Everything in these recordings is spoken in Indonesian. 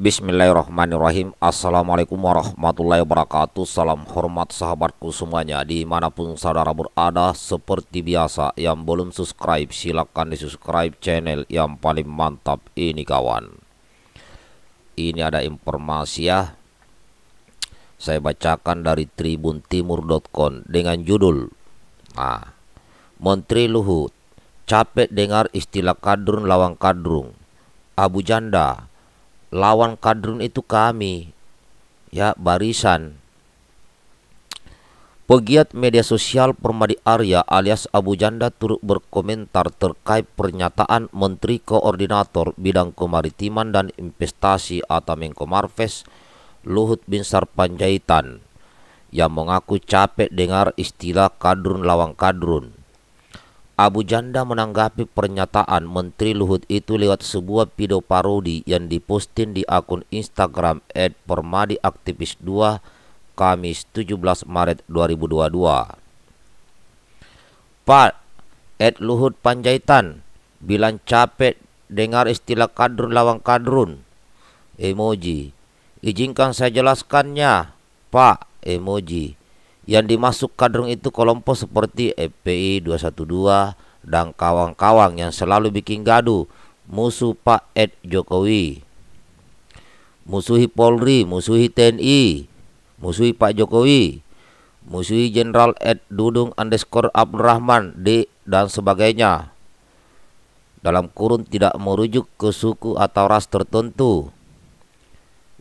Bismillahirrahmanirrahim Assalamualaikum warahmatullahi wabarakatuh Salam hormat sahabatku semuanya Dimanapun saudara berada Seperti biasa yang belum subscribe Silahkan di subscribe channel yang paling mantap ini kawan Ini ada informasi ya Saya bacakan dari tribuntimur.com Dengan judul Nah Menteri Luhut Capek dengar istilah kadrun lawan kadrung Abu Janda lawan kadrun itu kami ya barisan Pegiat media sosial Permadi Arya alias Abu Janda turut berkomentar terkait pernyataan Menteri Koordinator Bidang Kemaritiman dan Investasi atau Menko Marves Luhut Binsar Panjaitan yang mengaku capek dengar istilah kadrun lawang kadrun. Abu Janda menanggapi pernyataan Menteri Luhut itu lewat sebuah video parodi yang diposting di akun Instagram @permadiaktivis2 Kamis 17 Maret 2022. Pak, Ed Luhut Panjaitan bilang capek dengar istilah kadrun lawang kadrun. Emoji. Izinkan saya jelaskannya, Pak. Emoji yang dimasuk kadrung itu kelompok seperti FPI 212 dan kawan-kawan yang selalu bikin gaduh musuh Pak Ed Jokowi musuhi Polri, musuhi TNI, musuhi Pak Jokowi, musuhi Jenderal Ed Dudung underscore Abdurrahman D dan sebagainya dalam kurun tidak merujuk ke suku atau ras tertentu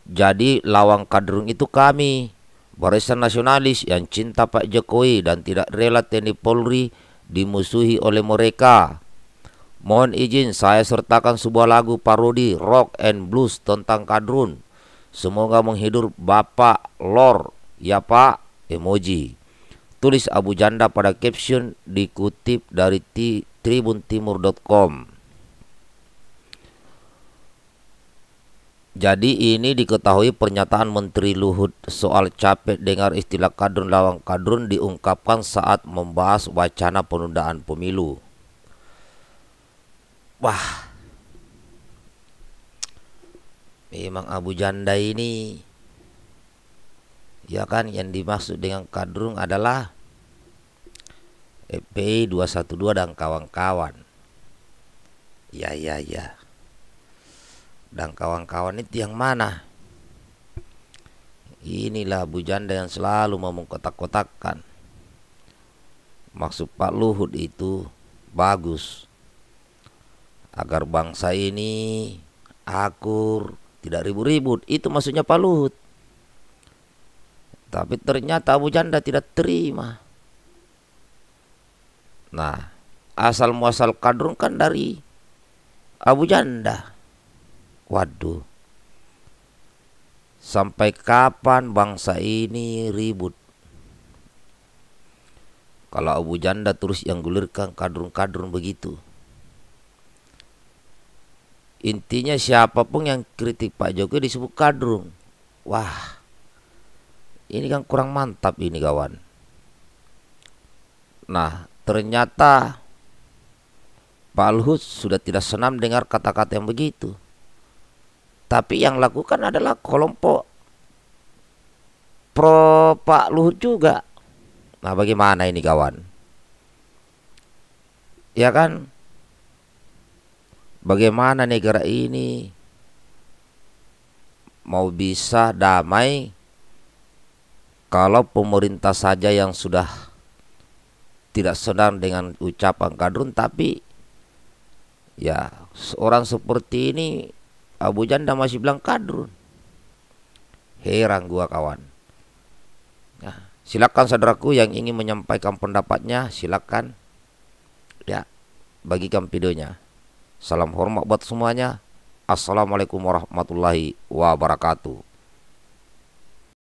jadi lawang kadrun itu kami Barisan nasionalis yang cinta Pak Jokowi dan tidak rela TNI Polri dimusuhi oleh mereka. Mohon izin saya sertakan sebuah lagu parodi rock and blues tentang kadrun. Semoga menghidur Bapak Lor, ya Pak, emoji. Tulis Abu Janda pada caption dikutip dari tribuntimur.com. Jadi ini diketahui pernyataan Menteri Luhut soal capek dengar istilah kadrun lawan kadrun diungkapkan saat membahas wacana penundaan pemilu. Wah, memang Abu Janda ini, ya kan yang dimaksud dengan kadrun adalah EPI 212 dan kawan-kawan. Ya, ya, ya dan kawan-kawan itu yang mana inilah bujanda yang selalu mau mengkotak-kotakkan maksud Pak Luhut itu bagus agar bangsa ini akur tidak ribut-ribut itu maksudnya Pak Luhut tapi ternyata bujanda Janda tidak terima nah asal muasal kadrun kan dari Abu Janda Waduh. Sampai kapan bangsa ini ribut? Kalau Abu Janda terus yang gulirkan kadrun-kadrun begitu. Intinya siapapun yang kritik Pak Jokowi disebut kadrun. Wah. Ini kan kurang mantap ini kawan. Nah, ternyata Pak Luhut sudah tidak senam dengar kata-kata yang begitu. Tapi yang lakukan adalah kelompok pro Pak Luhut juga. Nah, bagaimana ini kawan? Ya kan? Bagaimana negara ini mau bisa damai kalau pemerintah saja yang sudah tidak senang dengan ucapan kadrun tapi ya seorang seperti ini Abu Janda masih bilang kadrun. Heran gua kawan. Nah, silakan saudaraku yang ingin menyampaikan pendapatnya silakan ya bagikan videonya. Salam hormat buat semuanya. Assalamualaikum warahmatullahi wabarakatuh.